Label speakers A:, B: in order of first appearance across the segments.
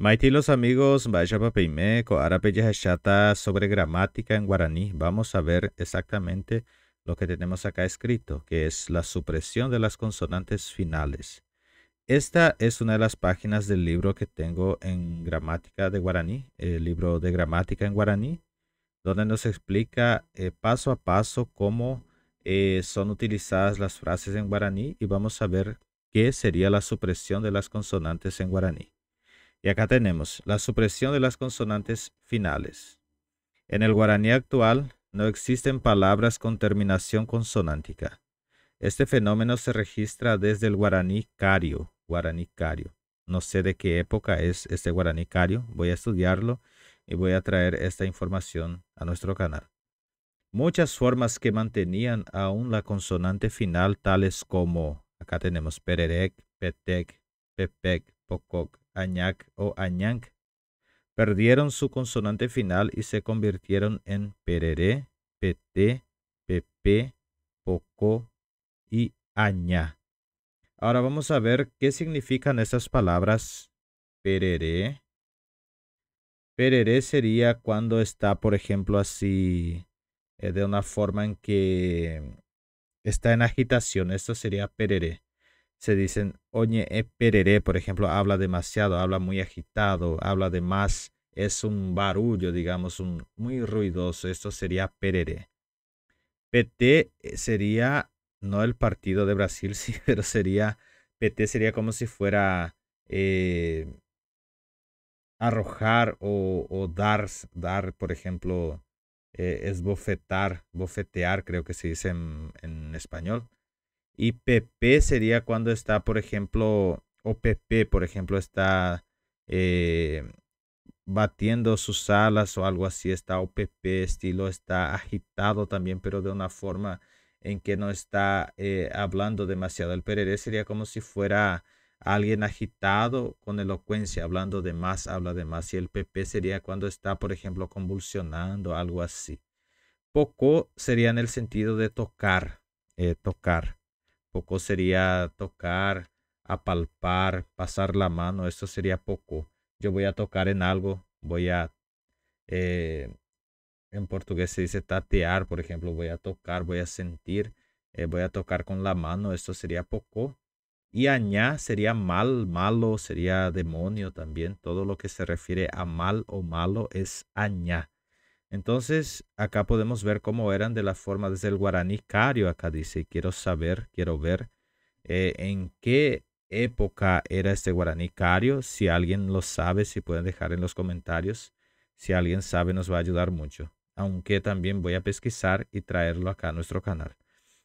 A: Maití, los amigos, vaya papeimeco, arapellas sobre gramática en guaraní. Vamos a ver exactamente lo que tenemos acá escrito, que es la supresión de las consonantes finales. Esta es una de las páginas del libro que tengo en gramática de guaraní, el libro de gramática en guaraní, donde nos explica eh, paso a paso cómo eh, son utilizadas las frases en guaraní y vamos a ver qué sería la supresión de las consonantes en guaraní. Y acá tenemos la supresión de las consonantes finales. En el guaraní actual no existen palabras con terminación consonántica. Este fenómeno se registra desde el guaraní cario, guaraní cario. No sé de qué época es este guaraní cario, voy a estudiarlo y voy a traer esta información a nuestro canal. Muchas formas que mantenían aún la consonante final, tales como, acá tenemos pererec, petec, pepec, pococ, añac o añanc, perdieron su consonante final y se convirtieron en Perere, peté, pepe, poco y aña. Ahora vamos a ver qué significan esas palabras Perere. Perere sería cuando está, por ejemplo, así, eh, de una forma en que mm, está en agitación. Esto sería Perere se dicen oñe e eh, perere, por ejemplo, habla demasiado, habla muy agitado, habla de más, es un barullo, digamos, un, muy ruidoso. Esto sería perere. PT eh, sería, no el partido de Brasil, sí, pero sería, PT sería como si fuera eh, arrojar o, dar, dar, por ejemplo, es bofetar, bofetear, creo que se dice en español y PP sería cuando está, por ejemplo, OPP, por ejemplo, está eh, batiendo sus alas o algo así. Está OPP, estilo está agitado también, pero de una forma en que no está eh, hablando demasiado. El perere sería como si fuera alguien agitado con elocuencia, hablando de más, habla de más. Y el PP sería cuando está, por ejemplo, convulsionando, algo así. Poco sería en el sentido de tocar, eh, tocar. Poco sería tocar, apalpar, pasar la mano. Esto sería poco. Yo voy a tocar en algo. Voy a... Eh, en portugués se dice tatear, por ejemplo. Voy a tocar, voy a sentir. Eh, voy a tocar con la mano. Esto sería poco. Y añá sería mal, malo, sería demonio también. Todo lo que se refiere a mal o malo es añá. Entonces, acá podemos ver cómo eran de la forma desde el guaraní cario. Acá dice, quiero saber, quiero ver eh, en qué época era este guaraní cario. Si alguien lo sabe, si pueden dejar en los comentarios. Si alguien sabe, nos va a ayudar mucho. Aunque también voy a pesquisar y traerlo acá a nuestro canal.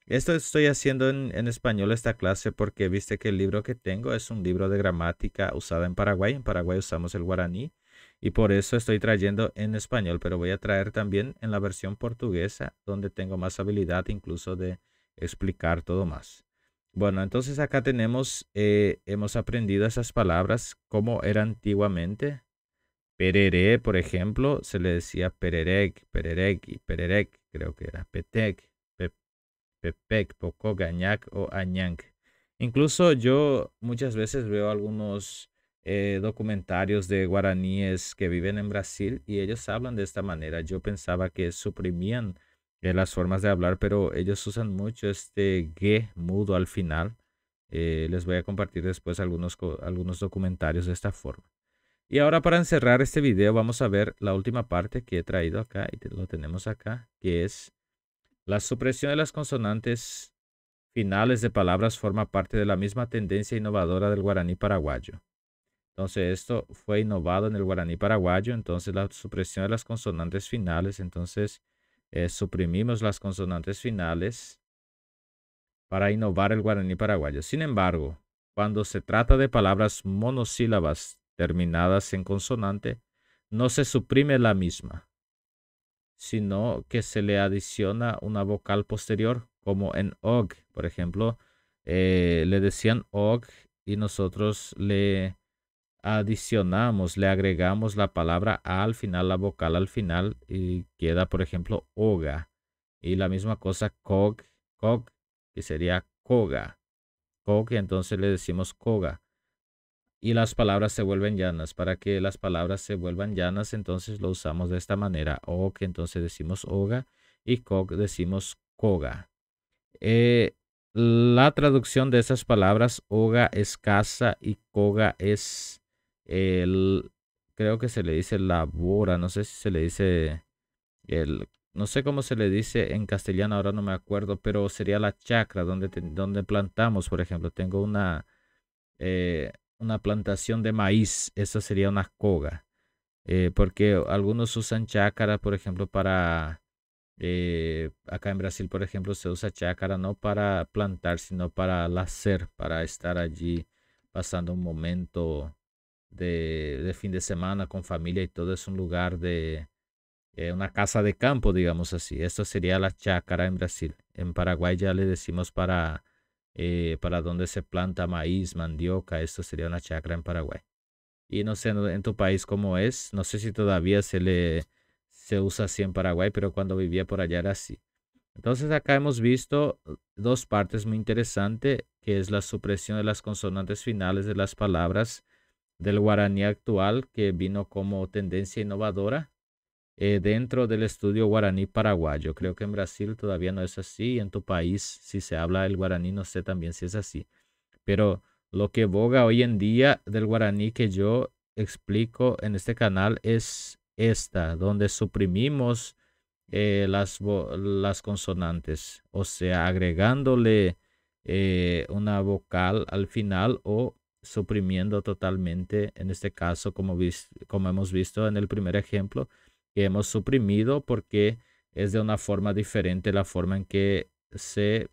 A: Esto estoy haciendo en, español esta clase porque viste que el libro que tengo es un libro de gramática usada en Paraguay. En Paraguay usamos el guaraní y por eso estoy trayendo en español, pero voy a traer también en la versión portuguesa, donde tengo más habilidad incluso de explicar todo más. Bueno, entonces acá tenemos, eh, hemos aprendido esas palabras como era antiguamente. Perere, por ejemplo, se le decía pererec, pererec y pererec, creo que era petec, pepec, poco, gañac o añanc. Incluso yo muchas veces veo algunos eh, documentarios de guaraníes que viven en Brasil y ellos hablan de esta manera. Yo pensaba que suprimían eh, las formas de hablar, pero ellos usan mucho este gue mudo al final. Eh, les voy a compartir después algunos, algunos documentarios de esta forma. Y ahora para encerrar este video vamos a ver la última parte que he traído acá y lo tenemos acá, que es la supresión de las consonantes finales de palabras forma parte de la misma tendencia innovadora del guaraní paraguayo. Entonces esto fue innovado en el guaraní paraguayo, entonces la supresión de las consonantes finales, entonces eh, suprimimos las consonantes finales para innovar el guaraní paraguayo. Sin embargo, cuando se trata de palabras monosílabas terminadas en consonante, no se suprime la misma, sino que se le adiciona una vocal posterior, como en og, por ejemplo, eh, le decían og y nosotros le adicionamos, le agregamos la palabra A al final, la vocal al final y queda, por ejemplo, oga. Y la misma cosa cog, cog, que sería coga. Cog, entonces le decimos coga. Y las palabras se vuelven llanas. Para que las palabras se vuelvan llanas, entonces lo usamos de esta manera. O que entonces decimos oga. Y cog, decimos coga. Eh, la traducción de esas palabras, oga es casa y coga es el, creo que se le dice labora, no sé si se le dice el, no sé cómo se le dice en castellano, ahora no me acuerdo, pero sería la chacra donde, donde plantamos, por ejemplo, tengo una, eh, una plantación de maíz, eso sería una coga, eh, porque algunos usan chacra, por ejemplo, para... Eh, acá en Brasil, por ejemplo, se usa chacra no para plantar, sino para lacer, para estar allí pasando un momento de, fin de semana con familia y todo es un lugar de eh, una casa de campo, digamos así. Esto sería la chácara en Brasil. En Paraguay ya le decimos para, eh, para donde se planta maíz, mandioca. Esto sería una chacra en Paraguay. Y no sé en, tu país cómo es. No sé si todavía se le se usa así en Paraguay, pero cuando vivía por allá era así. Entonces acá hemos visto eh, dos partes muy interesantes, que es la supresión de las consonantes finales de las palabras del guaraní actual que vino como tendencia innovadora eh, dentro del estudio guaraní paraguayo. Creo que en Brasil todavía no es así, en tu país si se habla el guaraní no sé también si es así, pero lo que boga hoy en día del guaraní que yo explico en este canal es esta, donde suprimimos eh, las, las consonantes, o sea, agregándole eh, una vocal al final o suprimiendo totalmente, en este caso, como, como hemos visto en el primer ejemplo, que hemos suprimido porque es de una forma diferente la forma en que se,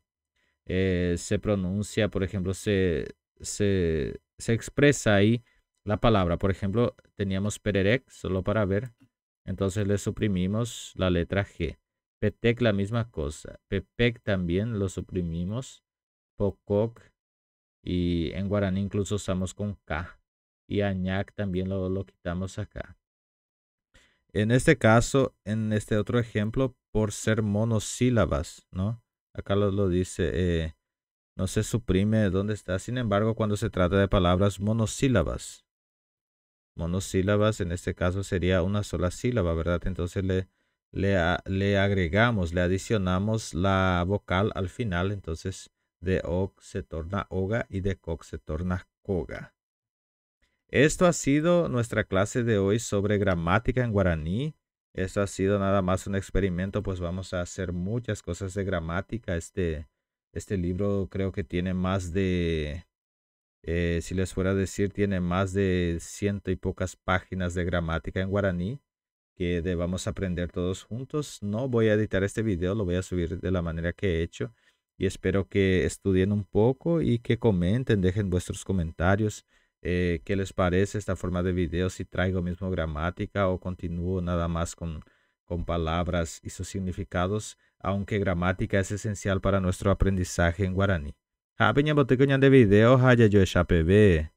A: eh, se pronuncia, por ejemplo, se, se, se, expresa ahí la palabra. Por ejemplo, teníamos pererec, solo para ver. Entonces le suprimimos la letra G. Petec la misma cosa. Pepec también lo suprimimos. Pococ y en guaraní incluso usamos con K. Y añac también lo, lo quitamos acá. En este caso, en este otro ejemplo, por ser monosílabas, ¿no? Acá lo, dice, eh, no se suprime dónde está. Sin embargo, cuando se trata de palabras monosílabas, monosílabas en este caso sería una sola sílaba, ¿verdad? Entonces le, le, le agregamos, le adicionamos la vocal al final, entonces de og se torna oga y de kok se torna koga. Esto ha sido nuestra clase de hoy sobre gramática en guaraní. Esto ha sido nada más un experimento, pues vamos a hacer muchas cosas de gramática. Este, este libro creo que tiene más de, eh, si les fuera a decir, tiene más de ciento y pocas páginas de gramática en guaraní que debamos aprender todos juntos. No voy a editar este video, lo voy a subir de la manera que he hecho y espero que estudien un poco y que comenten, dejen vuestros comentarios. Eh, qué les parece esta forma de video, si traigo mismo gramática o continúo nada más con, palabras y sus significados, aunque gramática es esencial para nuestro aprendizaje en guaraní. Ah, de video, yo